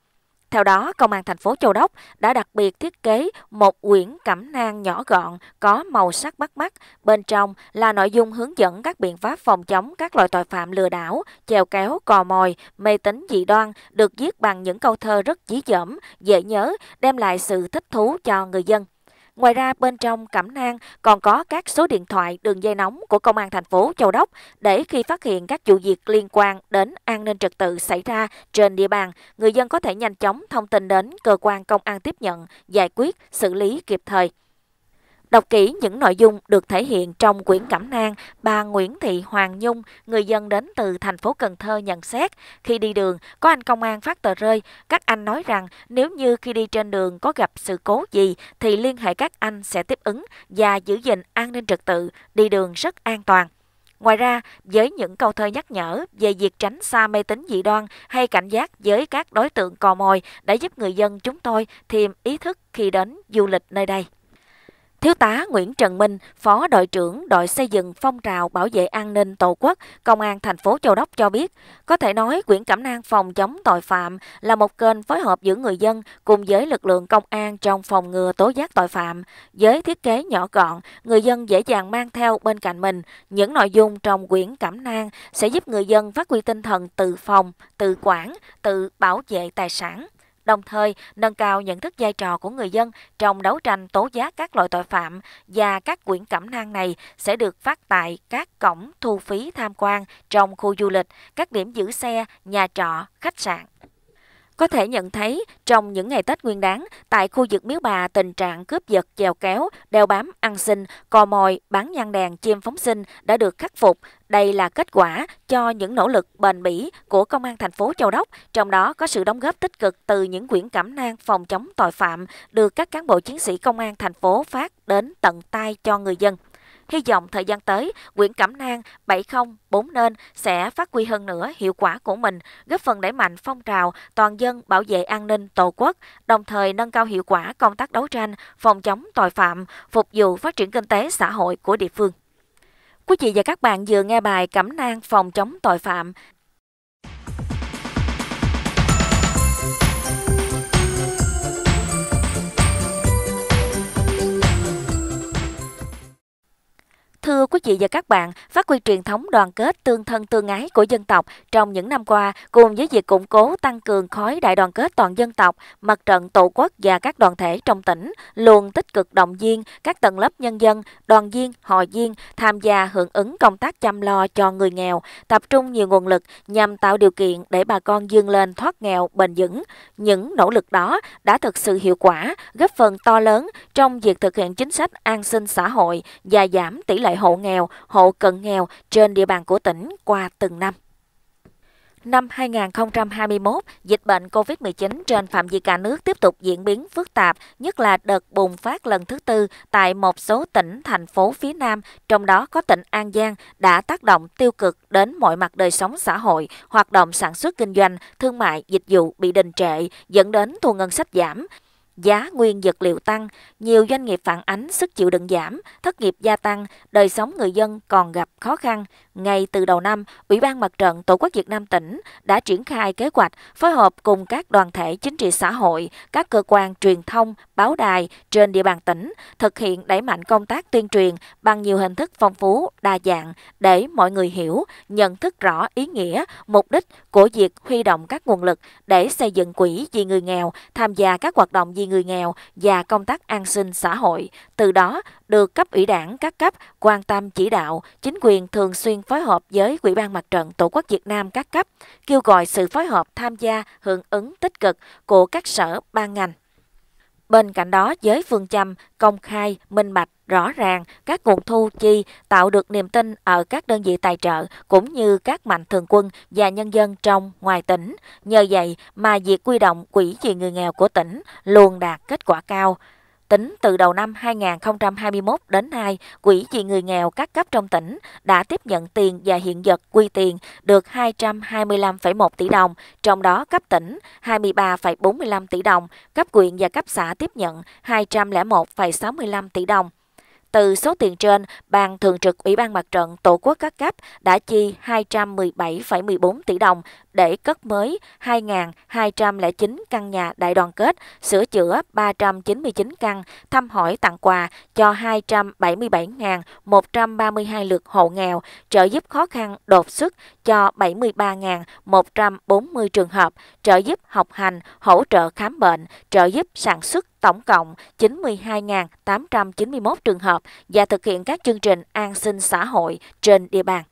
Theo đó, Công an thành phố Châu Đốc đã đặc biệt thiết kế một quyển cẩm nang nhỏ gọn có màu sắc bắt mắt. Bên trong là nội dung hướng dẫn các biện pháp phòng chống các loại tội phạm lừa đảo, chèo kéo, cò mồi, mê tín dị đoan được viết bằng những câu thơ rất dí dỏm, dễ nhớ, đem lại sự thích thú cho người dân. Ngoài ra bên trong cẩm nang còn có các số điện thoại đường dây nóng của công an thành phố Châu Đốc để khi phát hiện các vụ việc liên quan đến an ninh trật tự xảy ra trên địa bàn, người dân có thể nhanh chóng thông tin đến cơ quan công an tiếp nhận, giải quyết, xử lý kịp thời. Đọc kỹ những nội dung được thể hiện trong quyển Cẩm nang, bà Nguyễn Thị Hoàng Nhung, người dân đến từ thành phố Cần Thơ nhận xét, khi đi đường có anh công an phát tờ rơi, các anh nói rằng nếu như khi đi trên đường có gặp sự cố gì thì liên hệ các anh sẽ tiếp ứng và giữ gìn an ninh trật tự, đi đường rất an toàn. Ngoài ra, với những câu thơ nhắc nhở về việc tránh xa mê tín dị đoan hay cảnh giác với các đối tượng cò mồi đã giúp người dân chúng tôi thêm ý thức khi đến du lịch nơi đây. Thiếu tá Nguyễn Trần Minh, Phó đội trưởng đội xây dựng phong trào bảo vệ an ninh Tổ quốc, Công an thành phố Châu Đốc cho biết, có thể nói quyển Cẩm nang phòng chống tội phạm là một kênh phối hợp giữa người dân cùng với lực lượng công an trong phòng ngừa tố giác tội phạm. Với thiết kế nhỏ gọn, người dân dễ dàng mang theo bên cạnh mình. Những nội dung trong quyển Cẩm nang sẽ giúp người dân phát huy tinh thần tự phòng, tự quản, tự bảo vệ tài sản đồng thời nâng cao nhận thức vai trò của người dân trong đấu tranh tố giác các loại tội phạm và các quyển cẩm nang này sẽ được phát tại các cổng thu phí tham quan trong khu du lịch, các điểm giữ xe, nhà trọ, khách sạn. Có thể nhận thấy, trong những ngày Tết Nguyên đáng, tại khu vực Miếu Bà tình trạng cướp giật, chèo kéo, đeo bám, ăn xin, cò mồi, bán nhang đèn, chim phóng sinh đã được khắc phục. Đây là kết quả cho những nỗ lực bền bỉ của Công an thành phố Châu Đốc, trong đó có sự đóng góp tích cực từ những quyển cảm nang phòng chống tội phạm được các cán bộ chiến sĩ Công an thành phố phát đến tận tay cho người dân. Hy vọng thời gian tới, Nguyễn Cẩm Nang 704 nên sẽ phát huy hơn nữa hiệu quả của mình, góp phần đẩy mạnh phong trào toàn dân bảo vệ an ninh Tổ quốc, đồng thời nâng cao hiệu quả công tác đấu tranh, phòng chống tội phạm, phục vụ phát triển kinh tế xã hội của địa phương. Quý vị và các bạn vừa nghe bài Cẩm nang phòng chống tội phạm Thưa quý vị và các bạn, phát huy truyền thống đoàn kết tương thân tương ái của dân tộc trong những năm qua cùng với việc củng cố tăng cường khối đại đoàn kết toàn dân tộc, mặt trận Tổ quốc và các đoàn thể trong tỉnh luôn tích cực động viên các tầng lớp nhân dân, đoàn viên, hội viên tham gia hưởng ứng công tác chăm lo cho người nghèo, tập trung nhiều nguồn lực nhằm tạo điều kiện để bà con vươn lên thoát nghèo bền vững. Những nỗ lực đó đã thực sự hiệu quả, góp phần to lớn trong việc thực hiện chính sách an sinh xã hội và giảm tỷ lệ loại hộ nghèo, hộ cận nghèo trên địa bàn của tỉnh qua từng năm. Năm 2021, dịch bệnh COVID-19 trên phạm vi cả nước tiếp tục diễn biến phức tạp, nhất là đợt bùng phát lần thứ tư tại một số tỉnh, thành phố phía Nam, trong đó có tỉnh An Giang, đã tác động tiêu cực đến mọi mặt đời sống xã hội, hoạt động sản xuất kinh doanh, thương mại, dịch vụ bị đình trệ, dẫn đến thu ngân sách giảm. Giá nguyên vật liệu tăng, nhiều doanh nghiệp phản ánh sức chịu đựng giảm, thất nghiệp gia tăng, đời sống người dân còn gặp khó khăn, ngay từ đầu năm, Ủy ban Mặt trận Tổ quốc Việt Nam tỉnh đã triển khai kế hoạch phối hợp cùng các đoàn thể chính trị xã hội, các cơ quan truyền thông, báo đài trên địa bàn tỉnh thực hiện đẩy mạnh công tác tuyên truyền bằng nhiều hình thức phong phú, đa dạng để mọi người hiểu, nhận thức rõ ý nghĩa, mục đích của việc huy động các nguồn lực để xây dựng quỹ vì người nghèo, tham gia các hoạt động vì người nghèo và công tác an sinh xã hội. Từ đó được cấp ủy đảng các cấp quan tâm chỉ đạo, chính quyền thường xuyên phối hợp với Ủy ban Mặt trận Tổ quốc Việt Nam các cấp, kêu gọi sự phối hợp tham gia hưởng ứng tích cực của các sở ban ngành. Bên cạnh đó, với phương châm công khai, minh bạch, rõ ràng các nguồn thu chi tạo được niềm tin ở các đơn vị tài trợ cũng như các mạnh thường quân và nhân dân trong ngoài tỉnh. Nhờ vậy mà việc quy động quỹ vì người nghèo của tỉnh luôn đạt kết quả cao. Tính từ đầu năm 2021 đến nay, Quỹ vì người nghèo các cấp trong tỉnh đã tiếp nhận tiền và hiện vật quy tiền được 225,1 tỷ đồng, trong đó cấp tỉnh 23,45 tỷ đồng, cấp quyện và cấp xã tiếp nhận 201,65 tỷ đồng. Từ số tiền trên, Ban Thường trực Ủy ban Mặt trận Tổ quốc các cấp đã chi 217,14 tỷ đồng để cất mới 2.209 căn nhà đại đoàn kết, sửa chữa 399 căn, thăm hỏi tặng quà cho 277.132 lượt hộ nghèo, trợ giúp khó khăn đột xuất cho 73.140 trường hợp, trợ giúp học hành, hỗ trợ khám bệnh, trợ giúp sản xuất tổng cộng 92.891 trường hợp và thực hiện các chương trình an sinh xã hội trên địa bàn.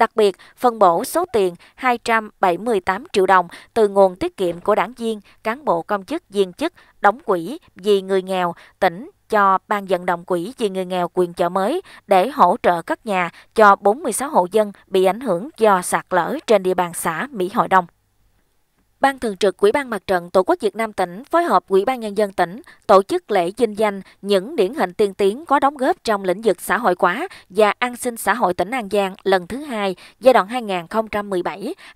Đặc biệt, phân bổ số tiền 278 triệu đồng từ nguồn tiết kiệm của đảng viên, cán bộ công chức viên chức, đóng quỹ vì người nghèo, tỉnh cho Ban vận động quỹ vì người nghèo quyền chợ mới để hỗ trợ các nhà cho 46 hộ dân bị ảnh hưởng do sạt lở trên địa bàn xã Mỹ Hội Đông. Ban Thường trực Quỹ ban Mặt trận Tổ quốc Việt Nam tỉnh phối hợp Quỹ ban Nhân dân tỉnh tổ chức lễ dinh danh những điển hình tiên tiến có đóng góp trong lĩnh vực xã hội hóa và an sinh xã hội tỉnh An Giang lần thứ hai giai đoạn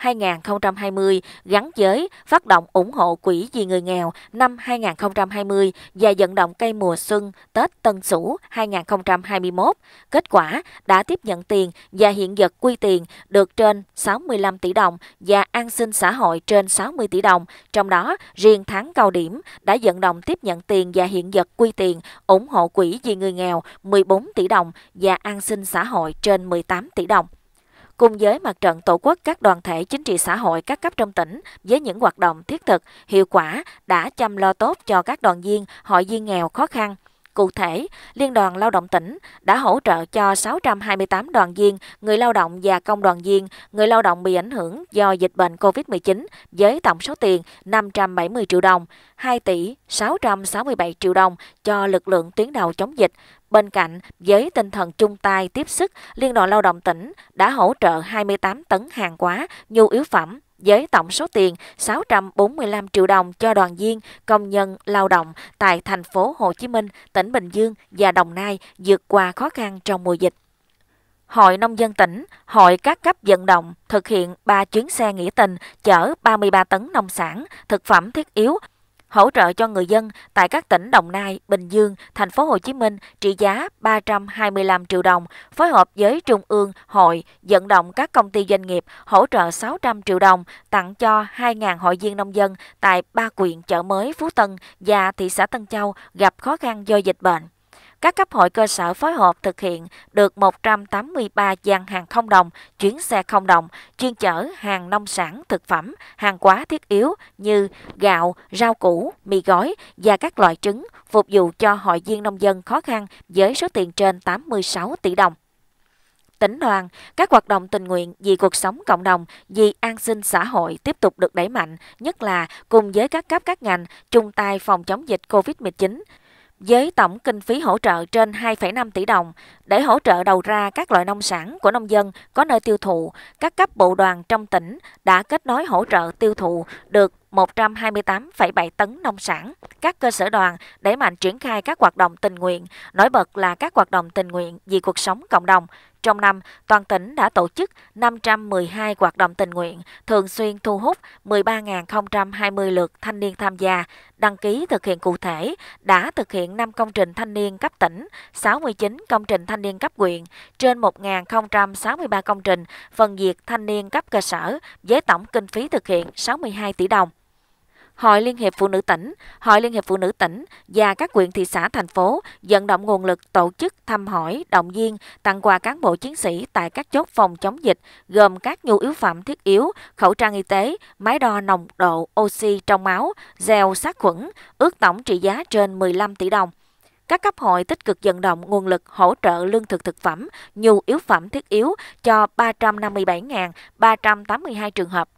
2017-2020 gắn với phát động ủng hộ Quỹ vì người nghèo năm 2020 và vận động cây mùa xuân Tết Tân Sửu 2021. Kết quả đã tiếp nhận tiền và hiện vật quy tiền được trên 65 tỷ đồng và an sinh xã hội trên 60 60 tỷ đồng, trong đó riêng tháng cao điểm đã vận động tiếp nhận tiền và hiện vật quy tiền, ủng hộ quỹ vì người nghèo 14 tỷ đồng và an sinh xã hội trên 18 tỷ đồng cùng với mặt trận tổ quốc các đoàn thể chính trị xã hội các cấp trong tỉnh với những hoạt động thiết thực, hiệu quả đã chăm lo tốt cho các đoàn viên, hội viên nghèo khó khăn. Cụ thể, Liên đoàn Lao động tỉnh đã hỗ trợ cho 628 đoàn viên, người lao động và công đoàn viên, người lao động bị ảnh hưởng do dịch bệnh COVID-19 với tổng số tiền 570 triệu đồng, 2 tỷ 667 triệu đồng cho lực lượng tuyến đầu chống dịch. Bên cạnh, với tinh thần chung tay tiếp sức, Liên đoàn Lao động tỉnh đã hỗ trợ 28 tấn hàng hóa, nhu yếu phẩm, với tổng số tiền 645 triệu đồng cho đoàn viên công nhân lao động tại thành phố Hồ Chí Minh, tỉnh Bình Dương và Đồng Nai vượt qua khó khăn trong mùa dịch. Hội Nông dân tỉnh, hội các cấp vận động thực hiện 3 chuyến xe nghĩa tình chở 33 tấn nông sản, thực phẩm thiết yếu hỗ trợ cho người dân tại các tỉnh Đồng Nai, Bình Dương, thành phố Hồ Chí Minh trị giá 325 triệu đồng, phối hợp với Trung ương, hội vận động các công ty doanh nghiệp hỗ trợ 600 triệu đồng tặng cho 2.000 hội viên nông dân tại ba quyện chợ mới Phú Tân và thị xã Tân Châu gặp khó khăn do dịch bệnh. Các cấp hội cơ sở phối hợp thực hiện được 183 gian hàng không đồng, chuyến xe không đồng, chuyên chở hàng nông sản, thực phẩm, hàng quá thiết yếu như gạo, rau củ, mì gói và các loại trứng phục vụ cho hội viên nông dân khó khăn với số tiền trên 86 tỷ đồng tỉnh đoàn, các hoạt động tình nguyện vì cuộc sống cộng đồng, vì an sinh xã hội tiếp tục được đẩy mạnh, nhất là cùng với các cấp các ngành chung tay phòng chống dịch COVID-19 với tổng kinh phí hỗ trợ trên 2,5 tỷ đồng để hỗ trợ đầu ra các loại nông sản của nông dân có nơi tiêu thụ. Các cấp bộ đoàn trong tỉnh đã kết nối hỗ trợ tiêu thụ được 128,7 tấn nông sản. Các cơ sở đoàn đẩy mạnh triển khai các hoạt động tình nguyện, nổi bật là các hoạt động tình nguyện vì cuộc sống cộng đồng, trong năm, toàn tỉnh đã tổ chức 512 hoạt động tình nguyện, thường xuyên thu hút 13.020 lượt thanh niên tham gia, đăng ký thực hiện cụ thể, đã thực hiện 5 công trình thanh niên cấp tỉnh, 69 công trình thanh niên cấp huyện, trên 1.063 công trình, phần diệt thanh niên cấp cơ sở với tổng kinh phí thực hiện 62 tỷ đồng. Hội Liên hiệp Phụ nữ tỉnh, Hội Liên hiệp Phụ nữ tỉnh và các huyện thị xã thành phố vận động nguồn lực tổ chức thăm hỏi, động viên, tặng quà cán bộ chiến sĩ tại các chốt phòng chống dịch gồm các nhu yếu phẩm thiết yếu, khẩu trang y tế, máy đo nồng độ oxy trong máu, gel sát khuẩn, ước tổng trị giá trên 15 tỷ đồng các cấp hội tích cực vận động nguồn lực hỗ trợ lương thực thực phẩm, nhu yếu phẩm thiết yếu cho 357.382 trường hợp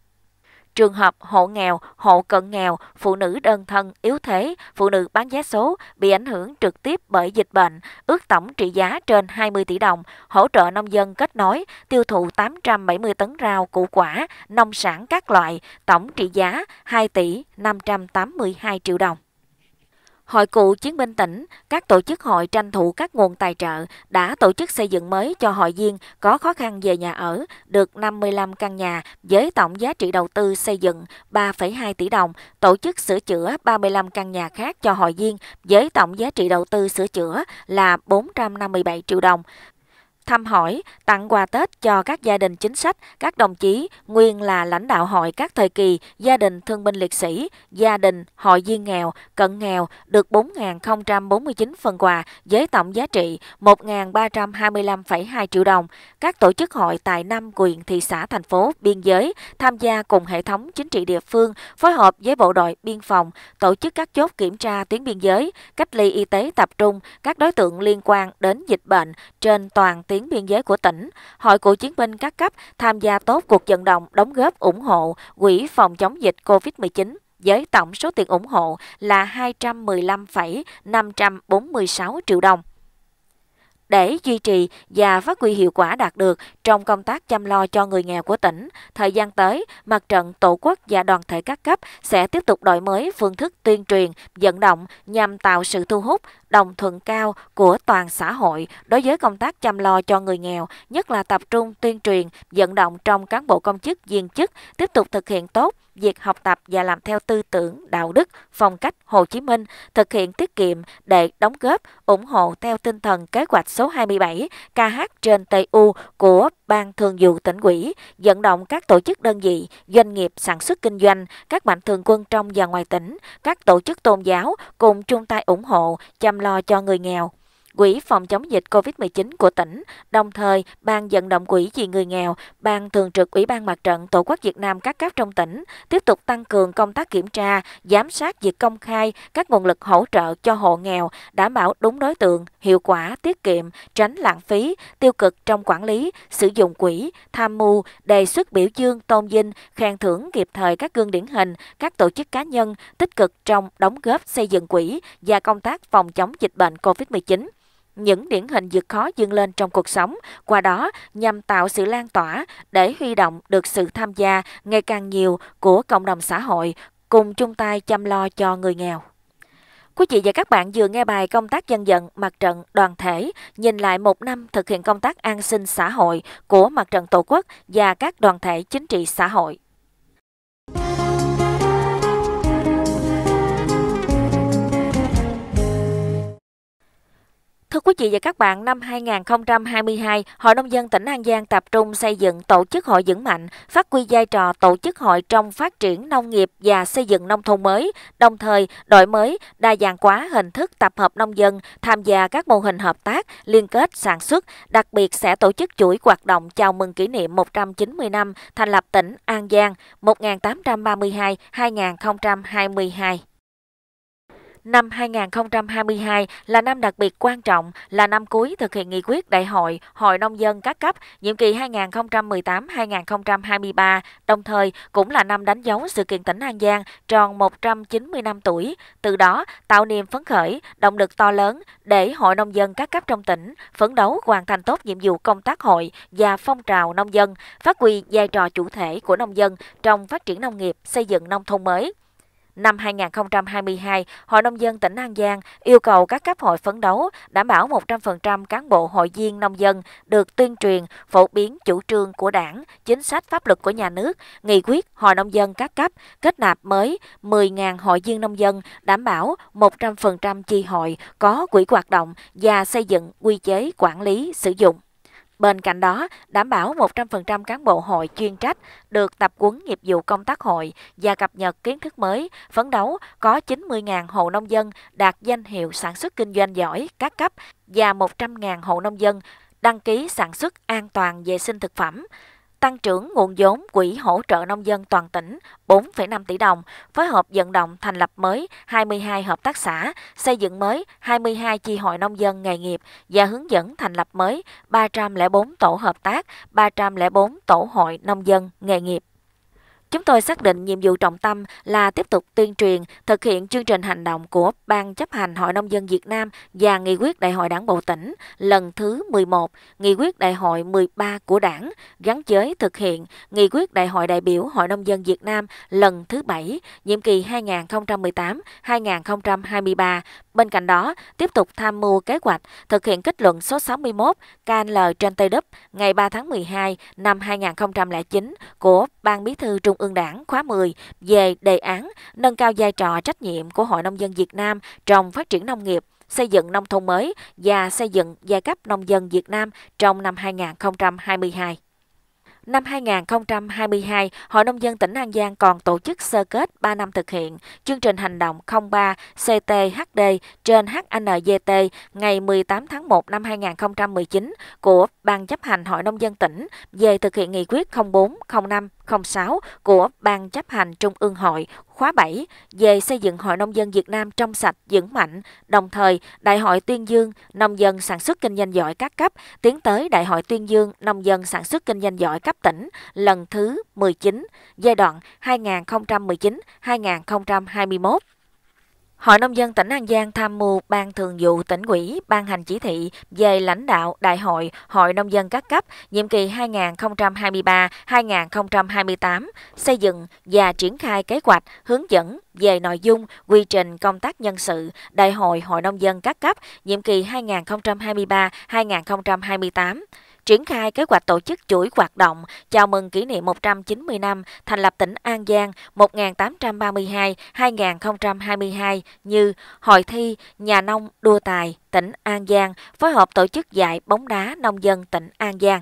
trường hợp hộ nghèo, hộ cận nghèo, phụ nữ đơn thân, yếu thế, phụ nữ bán vé số bị ảnh hưởng trực tiếp bởi dịch bệnh, ước tổng trị giá trên 20 tỷ đồng, hỗ trợ nông dân kết nối, tiêu thụ 870 tấn rau, củ quả, nông sản các loại, tổng trị giá 2 tỷ 582 triệu đồng. Hội cựu chiến binh tỉnh, các tổ chức hội tranh thủ các nguồn tài trợ đã tổ chức xây dựng mới cho hội viên có khó khăn về nhà ở, được 55 căn nhà với tổng giá trị đầu tư xây dựng 3,2 tỷ đồng, tổ chức sửa chữa 35 căn nhà khác cho hội viên với tổng giá trị đầu tư sửa chữa là 457 triệu đồng thăm hỏi, tặng quà Tết cho các gia đình chính sách, các đồng chí nguyên là lãnh đạo hội các thời kỳ gia đình thương binh liệt sĩ, gia đình hội viên nghèo, cận nghèo được 4.049 phần quà với tổng giá trị 1.325,2 triệu đồng. Các tổ chức hội tại năm quyền thị xã thành phố biên giới tham gia cùng hệ thống chính trị địa phương phối hợp với bộ đội biên phòng tổ chức các chốt kiểm tra tuyến biên giới, cách ly y tế tập trung các đối tượng liên quan đến dịch bệnh trên toàn tỉnh tiến biên giới của tỉnh, Hội cựu chiến binh các cấp tham gia tốt cuộc vận động đóng góp ủng hộ quỹ phòng chống dịch COVID-19 với tổng số tiền ủng hộ là 215,546 triệu đồng. Để duy trì và phát huy hiệu quả đạt được trong công tác chăm lo cho người nghèo của tỉnh, thời gian tới, mặt trận Tổ quốc và đoàn thể các cấp sẽ tiếp tục đổi mới phương thức tuyên truyền, vận động nhằm tạo sự thu hút, đồng thuận cao của toàn xã hội đối với công tác chăm lo cho người nghèo, nhất là tập trung tuyên truyền, vận động trong cán bộ công chức viên chức tiếp tục thực hiện tốt việc học tập và làm theo tư tưởng, đạo đức, phong cách Hồ Chí Minh, thực hiện tiết kiệm để đóng góp, ủng hộ theo tinh thần kế hoạch số 27 KH trên TU của Ban Thường vụ tỉnh ủy vận động các tổ chức đơn vị, doanh nghiệp sản xuất kinh doanh, các mạnh thường quân trong và ngoài tỉnh, các tổ chức tôn giáo cùng chung tay ủng hộ, chăm lo cho người nghèo. Quỹ phòng chống dịch COVID-19 của tỉnh, đồng thời Ban vận động quỹ vì người nghèo, Ban thường trực Ủy ban Mặt trận Tổ quốc Việt Nam các cấp trong tỉnh tiếp tục tăng cường công tác kiểm tra, giám sát việc công khai các nguồn lực hỗ trợ cho hộ nghèo, đảm bảo đúng đối tượng, hiệu quả, tiết kiệm, tránh lãng phí, tiêu cực trong quản lý, sử dụng quỹ, tham mưu, đề xuất biểu dương, tôn vinh, khen thưởng kịp thời các gương điển hình, các tổ chức cá nhân tích cực trong đóng góp xây dựng quỹ và công tác phòng chống dịch bệnh COVID-19 những điển hình vượt khó dương lên trong cuộc sống, qua đó nhằm tạo sự lan tỏa để huy động được sự tham gia ngày càng nhiều của cộng đồng xã hội cùng chung tay chăm lo cho người nghèo. Quý vị và các bạn vừa nghe bài công tác dân vận mặt trận đoàn thể, nhìn lại một năm thực hiện công tác an sinh xã hội của mặt trận Tổ quốc và các đoàn thể chính trị xã hội. Thưa quý vị và các bạn, năm 2022, Hội Nông dân tỉnh An Giang tập trung xây dựng tổ chức hội vững mạnh, phát huy vai trò tổ chức hội trong phát triển nông nghiệp và xây dựng nông thôn mới, đồng thời đổi mới, đa dạng hóa hình thức tập hợp nông dân, tham gia các mô hình hợp tác, liên kết, sản xuất, đặc biệt sẽ tổ chức chuỗi hoạt động chào mừng kỷ niệm 190 năm thành lập tỉnh An Giang 1832-2022. Năm 2022 là năm đặc biệt quan trọng, là năm cuối thực hiện nghị quyết Đại hội Hội nông dân các cấp nhiệm kỳ 2018-2023, đồng thời cũng là năm đánh dấu sự kiện tỉnh An Giang tròn 190 năm tuổi, từ đó tạo niềm phấn khởi, động lực to lớn để Hội nông dân các cấp trong tỉnh phấn đấu hoàn thành tốt nhiệm vụ công tác hội và phong trào nông dân, phát huy vai trò chủ thể của nông dân trong phát triển nông nghiệp, xây dựng nông thôn mới. Năm 2022, Hội Nông dân tỉnh An Giang yêu cầu các cấp hội phấn đấu đảm bảo 100% cán bộ hội viên nông dân được tuyên truyền, phổ biến chủ trương của đảng, chính sách pháp luật của nhà nước, nghị quyết Hội Nông dân các cấp, kết nạp mới 10.000 hội viên nông dân đảm bảo 100% chi hội có quỹ hoạt động và xây dựng quy chế quản lý sử dụng. Bên cạnh đó, đảm bảo 100% cán bộ hội chuyên trách được tập quấn nghiệp vụ công tác hội và cập nhật kiến thức mới, phấn đấu có 90.000 hộ nông dân đạt danh hiệu sản xuất kinh doanh giỏi các cấp và 100.000 hộ nông dân đăng ký sản xuất an toàn vệ sinh thực phẩm tăng trưởng nguồn vốn quỹ hỗ trợ nông dân toàn tỉnh 4,5 tỷ đồng, phối hợp vận động thành lập mới 22 hợp tác xã, xây dựng mới 22 chi hội nông dân nghề nghiệp và hướng dẫn thành lập mới 304 tổ hợp tác, 304 tổ hội nông dân nghề nghiệp. Chúng tôi xác định nhiệm vụ trọng tâm là tiếp tục tuyên truyền, thực hiện chương trình hành động của Ban chấp hành Hội Nông dân Việt Nam và Nghị quyết Đại hội Đảng Bộ tỉnh lần thứ 11, Nghị quyết Đại hội 13 của Đảng, gắn với thực hiện Nghị quyết Đại hội đại biểu Hội Nông dân Việt Nam lần thứ 7, nhiệm kỳ 2018-2023 Bên cạnh đó, tiếp tục tham mưu kế hoạch thực hiện kết luận số 61 KNL trên Tây Đức ngày 3 tháng 12 năm 2009 của Ban Bí thư Trung ương Đảng khóa 10 về đề án nâng cao vai trò trách nhiệm của Hội Nông dân Việt Nam trong phát triển nông nghiệp, xây dựng nông thôn mới và xây dựng giai cấp nông dân Việt Nam trong năm 2022. Năm 2022, Hội Nông dân tỉnh An Giang còn tổ chức sơ kết 3 năm thực hiện chương trình hành động 03 CTHD trên HNGT ngày 18 tháng 1 năm 2019 của Ban chấp hành Hội Nông dân tỉnh về thực hiện nghị quyết 0405 06 của Ban chấp hành Trung ương hội khóa 7 về xây dựng Hội Nông dân Việt Nam trong sạch, vững mạnh, đồng thời Đại hội tuyên dương Nông dân sản xuất kinh doanh giỏi các cấp tiến tới Đại hội tuyên dương Nông dân sản xuất kinh doanh giỏi cấp tỉnh lần thứ 19, giai đoạn 2019-2021. Hội Nông dân tỉnh An Giang tham mưu Ban Thường vụ tỉnh ủy ban hành chỉ thị về lãnh đạo Đại hội Hội Nông dân các cấp nhiệm kỳ 2023-2028, xây dựng và triển khai kế hoạch hướng dẫn về nội dung, quy trình công tác nhân sự Đại hội Hội Nông dân các cấp nhiệm kỳ 2023-2028 triển khai kế hoạch tổ chức chuỗi hoạt động chào mừng kỷ niệm 190 năm thành lập tỉnh An Giang 1832-2022 như hội thi nhà nông đua tài tỉnh An Giang phối hợp tổ chức giải bóng đá nông dân tỉnh An Giang.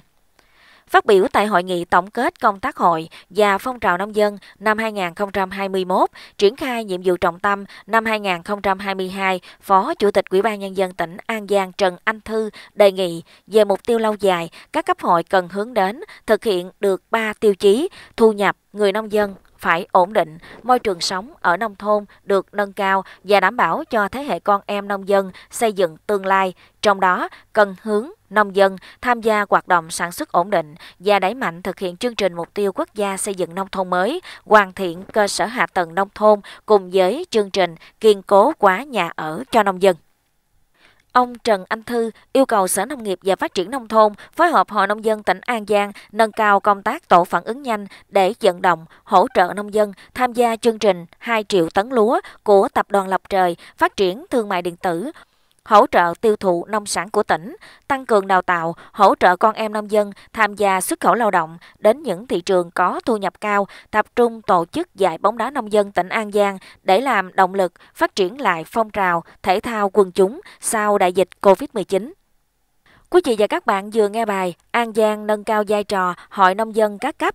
Phát biểu tại hội nghị tổng kết công tác hội và phong trào nông dân năm 2021, triển khai nhiệm vụ trọng tâm năm 2022, Phó Chủ tịch Ủy ban Nhân dân tỉnh An Giang Trần Anh Thư đề nghị về mục tiêu lâu dài, các cấp hội cần hướng đến thực hiện được 3 tiêu chí thu nhập người nông dân phải ổn định, môi trường sống ở nông thôn được nâng cao và đảm bảo cho thế hệ con em nông dân xây dựng tương lai, trong đó cần hướng nông dân tham gia hoạt động sản xuất ổn định và đẩy mạnh thực hiện chương trình mục tiêu quốc gia xây dựng nông thôn mới, hoàn thiện cơ sở hạ tầng nông thôn cùng với chương trình kiên cố quá nhà ở cho nông dân. Ông Trần Anh Thư yêu cầu Sở Nông nghiệp và Phát triển Nông thôn phối hợp Hội Nông dân tỉnh An Giang nâng cao công tác tổ phản ứng nhanh để vận động, hỗ trợ nông dân tham gia chương trình 2 triệu tấn lúa của Tập đoàn Lập Trời phát triển thương mại điện tử hỗ trợ tiêu thụ nông sản của tỉnh, tăng cường đào tạo, hỗ trợ con em nông dân tham gia xuất khẩu lao động đến những thị trường có thu nhập cao, tập trung tổ chức giải bóng đá nông dân tỉnh An Giang để làm động lực phát triển lại phong trào thể thao quần chúng sau đại dịch COVID-19. Quý vị và các bạn vừa nghe bài An Giang nâng cao vai trò Hội Nông dân các cấp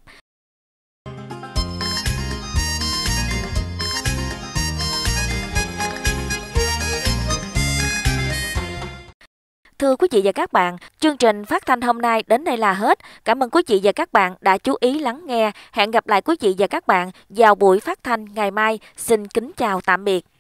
Thưa quý vị và các bạn, chương trình phát thanh hôm nay đến đây là hết. Cảm ơn quý vị và các bạn đã chú ý lắng nghe. Hẹn gặp lại quý vị và các bạn vào buổi phát thanh ngày mai. Xin kính chào tạm biệt.